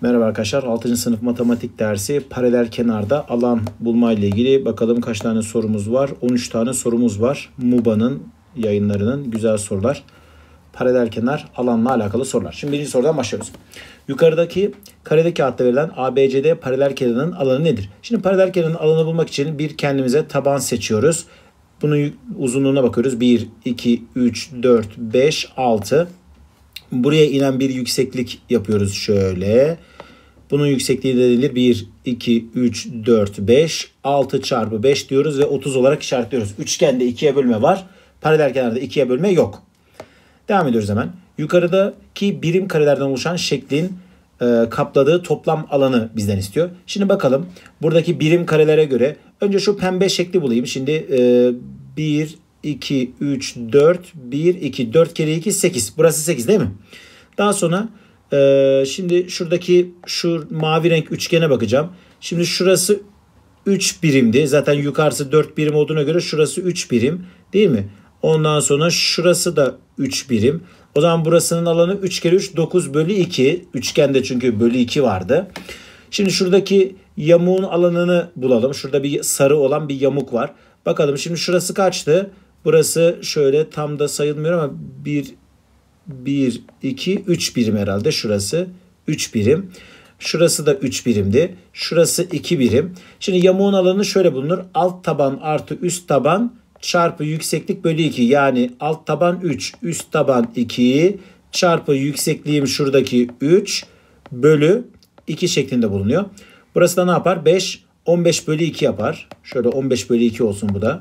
Merhaba arkadaşlar 6. sınıf matematik dersi paralel kenarda alan bulma ile ilgili bakalım kaç tane sorumuz var? 13 tane sorumuz var. MUBA'nın yayınlarının güzel sorular. Paralel kenar alanla alakalı sorular. Şimdi birinci sorudan başlıyoruz. Yukarıdaki karede kağıtta verilen ABCD paralel kenarının alanı nedir? Şimdi paralel kenarın alanı bulmak için bir kendimize taban seçiyoruz. Bunun uzunluğuna bakıyoruz. 1, 2, 3, 4, 5, 6. Buraya inen bir yükseklik yapıyoruz şöyle. Bunun yüksekliği de denir 1, 2, 3, 4, 5, 6 çarpı 5 diyoruz ve 30 olarak işaretliyoruz. Üçgende 2'ye bölme var. Paralel kenarda 2'ye bölme yok. Devam ediyoruz hemen. Yukarıdaki birim karelerden oluşan şeklin e, kapladığı toplam alanı bizden istiyor. Şimdi bakalım buradaki birim karelere göre önce şu pembe şekli bulayım. Şimdi e, 1, 2, 3, 4, 1, 2. 4 kere 2, 8. Burası 8 değil mi? Daha sonra e, şimdi şuradaki şu mavi renk üçgene bakacağım. Şimdi şurası 3 birimdi. Zaten yukarısı 4 birim olduğuna göre şurası 3 birim değil mi? Ondan sonra şurası da 3 birim. O zaman burasının alanı 3 kere 3 9 bölü 2. Üçgende çünkü bölü 2 vardı. Şimdi şuradaki yamuğun alanını bulalım. Şurada bir sarı olan bir yamuk var. Bakalım şimdi şurası kaçtı? Burası şöyle tam da sayılmıyor ama 1, 1, 2, 3 birim herhalde şurası. 3 birim. Şurası da 3 birimdi. Şurası 2 birim. Şimdi yamuğun alanı şöyle bulunur. Alt taban artı üst taban çarpı yükseklik bölü 2. Yani alt taban 3, üst taban 2 çarpı yüksekliğim şuradaki 3 bölü 2 şeklinde bulunuyor. Burası da ne yapar? 5, 15 bölü 2 yapar. Şöyle 15 bölü 2 olsun bu da.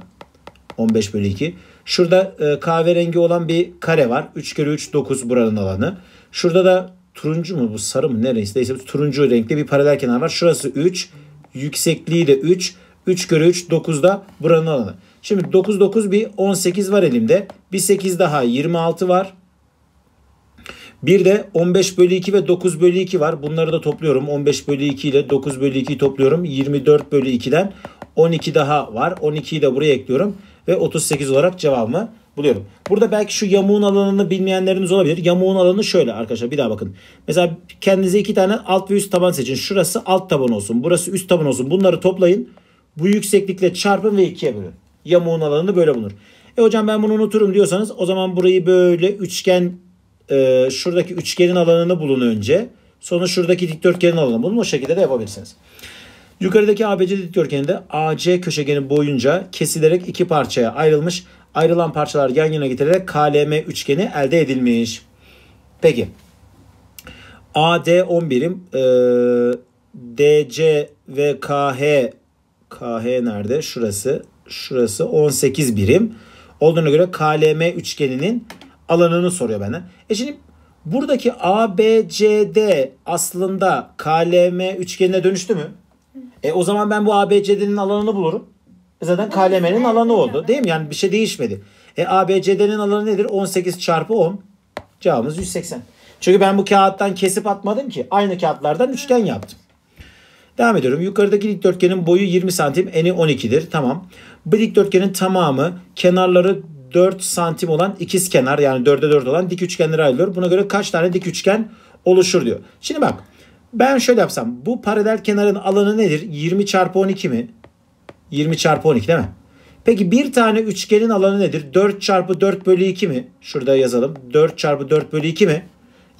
15 bölü 2. Şurada e, kahverengi olan bir kare var. 3 kere 3 9 buranın alanı. Şurada da turuncu mu bu sarı mı neresi? Neyse turuncu renkli bir paralel kenar var. Şurası 3. Yüksekliği de 3. 3 kere 3 9 da buranın alanı. Şimdi 9 9 bir 18 var elimde. Bir 8 daha 26 var. Bir de 15 bölü 2 ve 9 bölü 2 var. Bunları da topluyorum. 15 bölü 2 ile 9 bölü 2'yi topluyorum. 24 bölü 2'den 12 daha var. 12'yi de buraya ekliyorum ve 38 olarak cevabımı buluyorum. Burada belki şu yamuğun alanını bilmeyenleriniz olabilir. Yamuğun alanı şöyle arkadaşlar bir daha bakın. Mesela kendinize iki tane alt ve üst taban seçin. Şurası alt taban olsun. Burası üst taban olsun. Bunları toplayın. Bu yükseklikle çarpın ve ikiye bölün. Yamuğun alanını böyle bulunur. E hocam ben bunu unuturum diyorsanız o zaman burayı böyle üçgen e, şuradaki üçgenin alanını bulun önce. Sonra şuradaki dikdörtgenin alanını bulun. O şekilde de yapabilirsiniz. Yukarıdaki ABC dikdörtgeninde AC köşegeni boyunca kesilerek iki parçaya ayrılmış. Ayrılan parçalar yan yana getirerek KLM üçgeni elde edilmiş. Peki. AD 10 birim. E, DC ve KH KH nerede? Şurası. Şurası 18 birim. Olduğuna göre KLM üçgeninin alanını soruyor bana. E şimdi buradaki ABCD aslında KLM üçgenine dönüştü mü? E o zaman ben bu ABCD'nin alanını bulurum. Zaten KLM'nin alanı oldu. Değil mi? Yani bir şey değişmedi. E ABCD'nin alanı nedir? 18 çarpı 10. Cevabımız 180. Çünkü ben bu kağıttan kesip atmadım ki. Aynı kağıtlardan üçgen yaptım. Devam ediyorum. Yukarıdaki dikdörtgenin boyu 20 santim, eni 12'dir. Tamam. Bu dikdörtgenin tamamı kenarları 4 santim olan ikiz kenar yani 4'e 4 olan dik üçgenleri ayrılıyor. Buna göre kaç tane dik üçgen oluşur diyor. Şimdi bak ben şöyle yapsam. Bu paralel kenarın alanı nedir? 20 çarpı 12 mi? 20 çarpı 12 değil mi? Peki bir tane üçgenin alanı nedir? 4 çarpı 4 bölü 2 mi? Şurada yazalım. 4 çarpı 4 bölü 2 mi?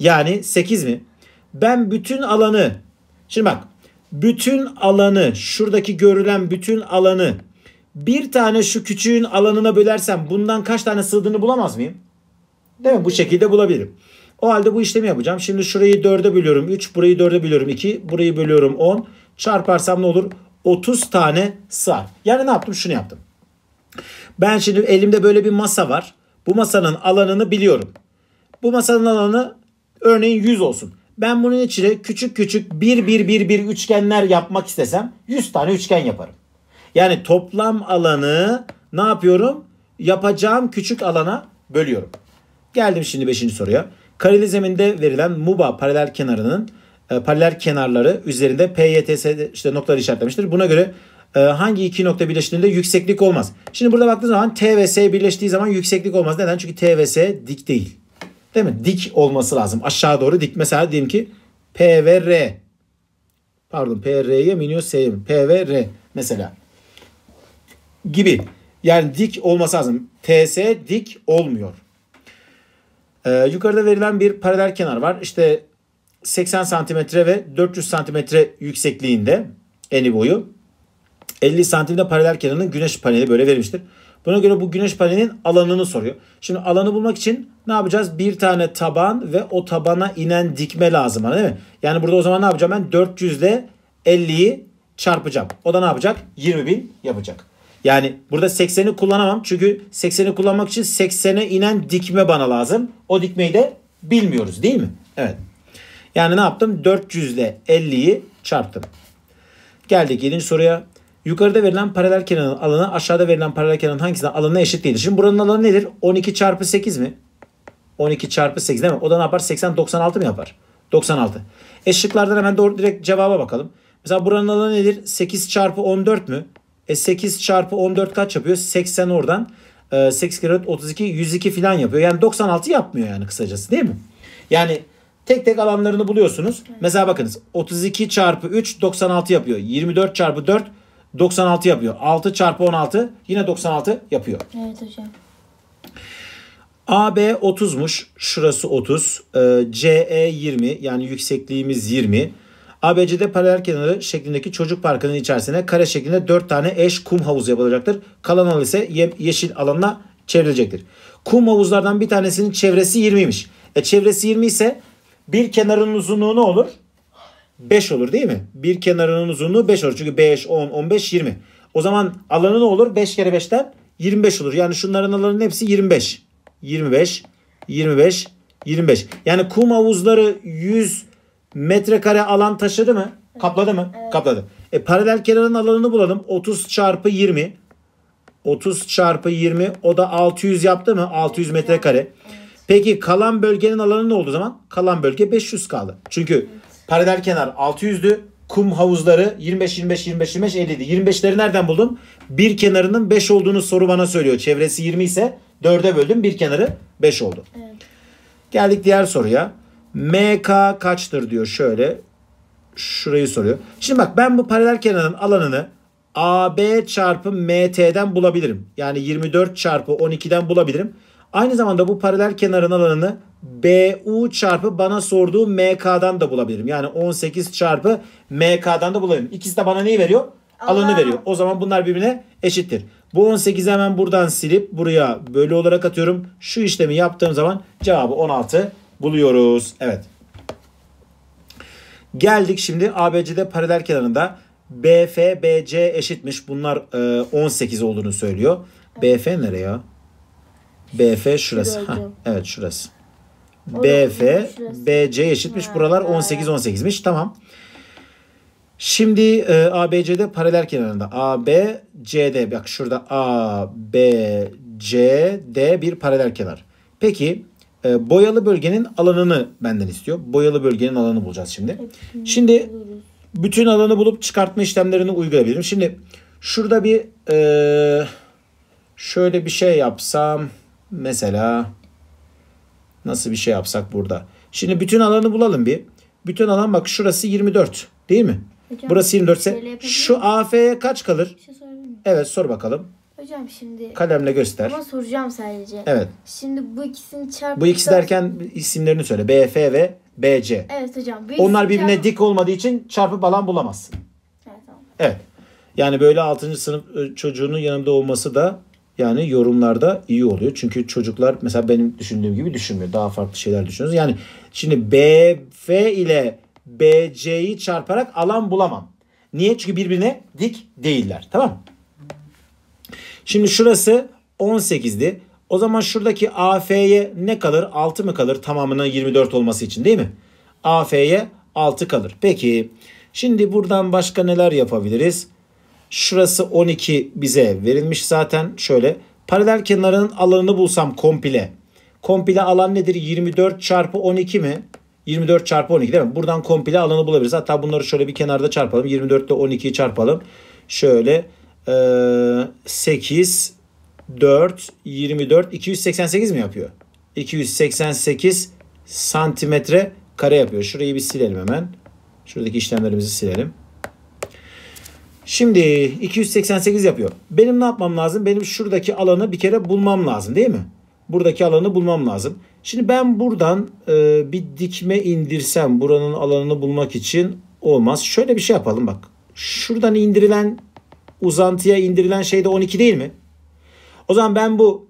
Yani 8 mi? Ben bütün alanı, şimdi bak bütün alanı, şuradaki görülen bütün alanı bir tane şu küçüğün alanına bölersem bundan kaç tane sığdığını bulamaz mıyım? Değil mi? Bu şekilde bulabilirim. O halde bu işlemi yapacağım. Şimdi şurayı 4'e bölüyorum 3, burayı 4'e bölüyorum 2, burayı bölüyorum 10. Çarparsam ne olur? 30 tane sığar. Yani ne yaptım? Şunu yaptım. Ben şimdi elimde böyle bir masa var. Bu masanın alanını biliyorum. Bu masanın alanı örneğin 100 olsun. Ben bunun içine küçük küçük 1 1 1 1 üçgenler yapmak istesem 100 tane üçgen yaparım. Yani toplam alanı ne yapıyorum? Yapacağım küçük alana bölüyorum. Geldim şimdi 5. soruya. Kareli zeminde verilen MUBA paralel kenarının e, paralel kenarları üzerinde PYTS işte noktaları işaretlemiştir. Buna göre e, hangi iki nokta birleştiğinde yükseklik olmaz. Şimdi burada baktığınız zaman T ve S birleştiği zaman yükseklik olmaz. Neden? Çünkü T ve S dik değil. Değil mi? Dik olması lazım. Aşağı doğru dik. Mesela diyelim ki P ve R. Pardon P R'ye mi iniyor S'ye mi? P ve R mesela. Gibi. Yani dik olması lazım. TS dik olmuyor. Ee, yukarıda verilen bir paralel kenar var. İşte 80 santimetre ve 400 santimetre yüksekliğinde eni boyu. 50 santimde paralel kenarının güneş paneli böyle verilmiştir. Buna göre bu güneş panelinin alanını soruyor. Şimdi alanı bulmak için ne yapacağız? Bir tane taban ve o tabana inen dikme lazım bana değil mi? Yani burada o zaman ne yapacağım ben? 400 ile 50'yi çarpacağım. O da ne yapacak? 20 bin yapacak. Yani burada 80'i kullanamam. Çünkü 80'i kullanmak için 80'e inen dikme bana lazım. O dikmeyi de bilmiyoruz değil mi? Evet. Yani ne yaptım? 400 ile 50'yi çarptım. Geldik 7. soruya. Yukarıda verilen paralel kenarın alanı aşağıda verilen paralel kenarın hangisinin alanına eşit değildir? Şimdi buranın alanı nedir? 12 çarpı 8 mi? 12 çarpı 8 değil mi? O da ne yapar? 80 96 mı yapar? 96. E hemen doğru direkt cevaba bakalım. Mesela buranın alanı nedir? 8 çarpı 14 mü? E 8 çarpı 14 kaç yapıyor? 80 oradan. E, 8 kere 32 102 falan yapıyor. Yani 96 yapmıyor yani kısacası değil mi? Yani tek tek alanlarını buluyorsunuz. Evet. Mesela bakınız 32 çarpı 3 96 yapıyor. 24 çarpı 4 96 yapıyor. 6 çarpı 16 yine 96 yapıyor. Evet hocam. AB 30'muş. Şurası 30. CE 20 yani yüksekliğimiz 20. ABCD paralel kenarı şeklindeki çocuk parkının içerisine kare şeklinde 4 tane eş kum havuzu yapılacaktır. Kalan alan ise ye yeşil alanla çevrilecektir. Kum havuzlardan bir tanesinin çevresi 20'ymiş. E çevresi 20 ise bir kenarının uzunluğu ne olur? 5 olur değil mi? Bir kenarının uzunluğu 5 olur. Çünkü 5, 10, 15, 20. O zaman alanı ne olur? 5 kere 5'ten 25 olur. Yani şunların alanının hepsi 25. 25, 25, 25. Yani kum havuzları 100 metrekare alan taşıdı mı? Kapladı mı? Evet. Kapladı. E paralel kenarın alanını bulalım. 30 çarpı 20. 30 çarpı 20 o da 600 yaptı mı? 600 metrekare. Evet. Peki kalan bölgenin alanı ne oldu zaman? Kalan bölge 500 kaldı. Çünkü evet. paralel kenar 600'dü. Kum havuzları 25 25 25 25 50'di. 25'leri nereden buldum? Bir kenarının 5 olduğunu soru bana söylüyor. Çevresi 20 ise 4'e böldüm. Bir kenarı 5 oldu. Evet. Geldik diğer soruya. MK kaçtır diyor şöyle. Şurayı soruyor. Şimdi bak ben bu paralel kenarın alanını AB çarpı MT'den bulabilirim. Yani 24 çarpı 12'den bulabilirim. Aynı zamanda bu paralel kenarın alanını BU çarpı bana sorduğu MK'dan da bulabilirim. Yani 18 çarpı MK'dan da bulabilirim. İkisi de bana neyi veriyor? Alanı veriyor. O zaman bunlar birbirine eşittir. Bu 18'i hemen buradan silip buraya bölü olarak atıyorum. Şu işlemi yaptığım zaman cevabı 16 buluyoruz. Evet. Geldik şimdi ABC'de paralel kenarında BF BC eşitmiş. Bunlar e, 18 olduğunu söylüyor. BF nereye ya? BF şurası. Ha, evet şurası. O BF BC eşitmiş. Buralar 18 18'miş. Tamam. Şimdi e, ABCD paralel kenarında ABCD bak şurada ABCD bir paralel kenar. Peki e, boyalı bölgenin alanını benden istiyor. Boyalı bölgenin alanını bulacağız şimdi. Şimdi bütün alanı bulup çıkartma işlemlerini uygulayabilirim. Şimdi şurada bir e, şöyle bir şey yapsam mesela nasıl bir şey yapsak burada. Şimdi bütün alanı bulalım bir. Bütün alan bak şurası 24 değil mi? Hocam, Burası 24 ise şu AF'ye kaç kalır? Şey evet sor bakalım. Hocam şimdi... Kalemle göster. Ama soracağım sadece. Evet. Şimdi bu ikisini çarp. Bu ikisi derken isimlerini söyle. BF ve BC. Evet hocam. Bu Onlar birbirine çarpı... dik olmadığı için çarpıp alan bulamazsın. Evet Evet. Yani böyle 6. sınıf e, çocuğunun yanımda olması da yani yorumlarda iyi oluyor. Çünkü çocuklar mesela benim düşündüğüm gibi düşünmüyor. Daha farklı şeyler düşünüyoruz. Yani şimdi BF ile BC'yi çarparak alan bulamam. Niye? Çünkü birbirine dik değiller. Tamam mı? Şimdi şurası 18'di. O zaman şuradaki AF'ye ne kalır? 6 mı kalır? Tamamının 24 olması için değil mi? AF'ye 6 kalır. Peki şimdi buradan başka neler yapabiliriz? Şurası 12 bize verilmiş zaten. Şöyle paralel kenarının alanını bulsam komple. Komple alan nedir? 24 çarpı 12 mi? 24 çarpı 12 değil mi? Buradan komple alanı bulabiliriz. Hatta bunları şöyle bir kenarda çarpalım. 24 ile 12'yi çarpalım. Şöyle 8, 4, 24, 288 mi yapıyor? 288 santimetre kare yapıyor. Şurayı bir silelim hemen. Şuradaki işlemlerimizi silelim. Şimdi 288 yapıyor. Benim ne yapmam lazım? Benim şuradaki alanı bir kere bulmam lazım değil mi? Buradaki alanı bulmam lazım. Şimdi ben buradan e, bir dikme indirsem buranın alanını bulmak için olmaz. Şöyle bir şey yapalım bak. Şuradan indirilen uzantıya indirilen şey de 12 değil mi? O zaman ben bu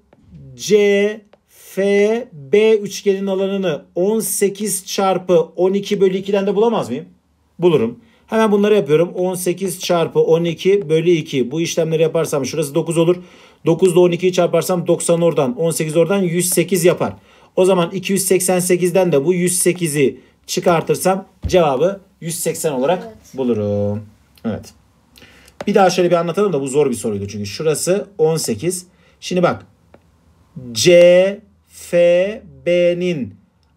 C, F, B üçgenin alanını 18 çarpı 12 bölü 2'den de bulamaz mıyım? Bulurum. Hemen bunları yapıyorum. 18 çarpı 12 bölü 2. Bu işlemleri yaparsam şurası 9 olur. 9 ile 12'yi çarparsam 90 oradan 18 oradan 108 yapar. O zaman 288'den de bu 108'i çıkartırsam cevabı 180 olarak evet. bulurum. Evet. Bir daha şöyle bir anlatalım da bu zor bir soruydu çünkü. Şurası 18. Şimdi bak. C, F, B'nin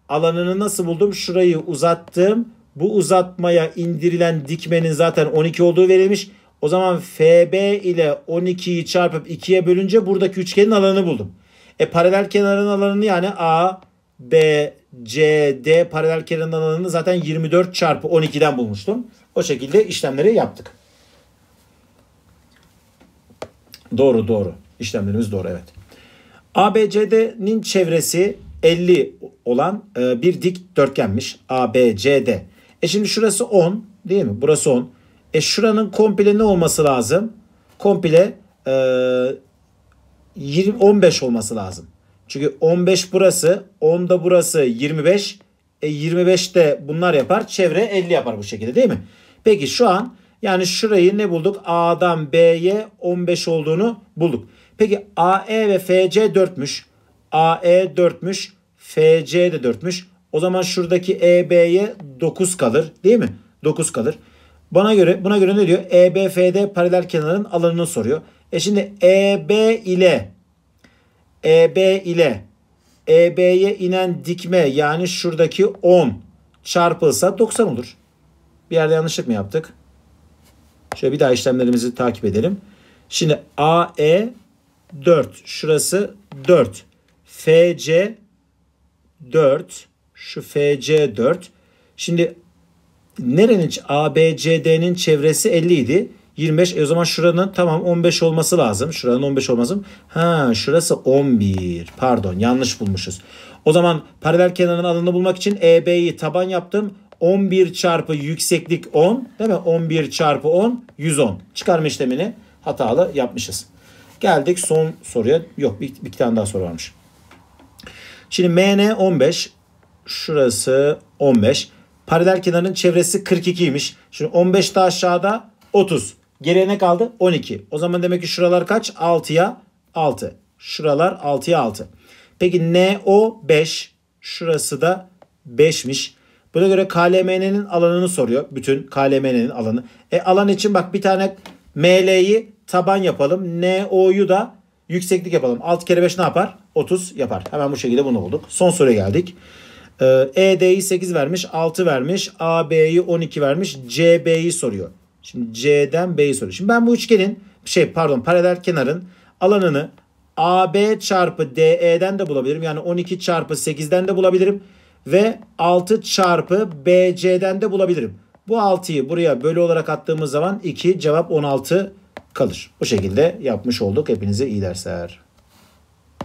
alanını nasıl buldum? Şurayı uzattım. Bu uzatmaya indirilen dikmenin zaten 12 olduğu verilmiş. O zaman FB ile 12'yi çarpıp 2'ye bölünce buradaki üçgenin alanını buldum. E paralel kenarın alanını yani A, B, C, D paralel kenarın alanını zaten 24 çarpı 12'den bulmuştum. O şekilde işlemleri yaptık. Doğru doğru. İşlemlerimiz doğru evet. ABCD'nin çevresi 50 olan e, bir dik dörtgenmiş. ABCD. E şimdi şurası 10 değil mi? Burası 10. E şuranın komple ne olması lazım? Komple e, 20, 15 olması lazım. Çünkü 15 burası, 10 da burası 25. E 25 de bunlar yapar. Çevre 50 yapar bu şekilde değil mi? Peki şu an yani şurayı ne bulduk? A'dan B'ye 15 olduğunu bulduk. Peki AE ve FC 4'müş. AE 4'müş. FC de 4'müş. O zaman şuradaki EB'ye 9 kalır değil mi? 9 kalır. Bana göre buna göre ne diyor? EBFD paralel kenarın alanını soruyor. E şimdi EB ile EB ile EB'ye inen dikme yani şuradaki 10 çarpılsa 90 olur. Bir yerde yanlışlık mı yaptık? Şöyle bir daha işlemlerimizi takip edelim. Şimdi AE 4. Şurası 4. FC 4. Şu FC 4. Şimdi nerenin ABCD'nin çevresi 50 idi. 25 e o zaman şuranın tamam 15 olması lazım. Şuranın 15 olması lazım. Ha şurası 11. Pardon yanlış bulmuşuz. O zaman paralel kenarın alanını bulmak için EB'yi taban yaptım. 11 çarpı yükseklik 10 değil mi? 11 çarpı 10 110. Çıkarma işlemini hatalı yapmışız. Geldik son soruya. Yok bir, bir tane daha soru varmış. Şimdi MN 15. Şurası 15. Paralel kenarın çevresi 42'ymiş. Şimdi 15 daha aşağıda 30. Geriye ne kaldı? 12. O zaman demek ki şuralar kaç? 6'ya 6. Şuralar 6'ya 6. Peki NO 5. Şurası da 5'miş. Buna göre KLMN'nin alanını soruyor. Bütün KLMN'nin alanı. E alan için bak bir tane ML'yi taban yapalım. NO'yu da yükseklik yapalım. 6 kere 5 ne yapar? 30 yapar. Hemen bu şekilde bunu bulduk. Son soruya geldik. ED'yi ee, e 8 vermiş, 6 vermiş, AB'yi 12 vermiş, CB'yi soruyor. Şimdi C'den B'yi soruyor. Şimdi ben bu üçgenin şey pardon paralel kenarın alanını AB çarpı DE'den de bulabilirim. Yani 12 çarpı 8'den de bulabilirim ve 6 çarpı BC'den de bulabilirim. Bu 6'yı buraya bölü olarak attığımız zaman 2 cevap 16 kalır. Bu şekilde yapmış olduk. Hepinize iyi dersler.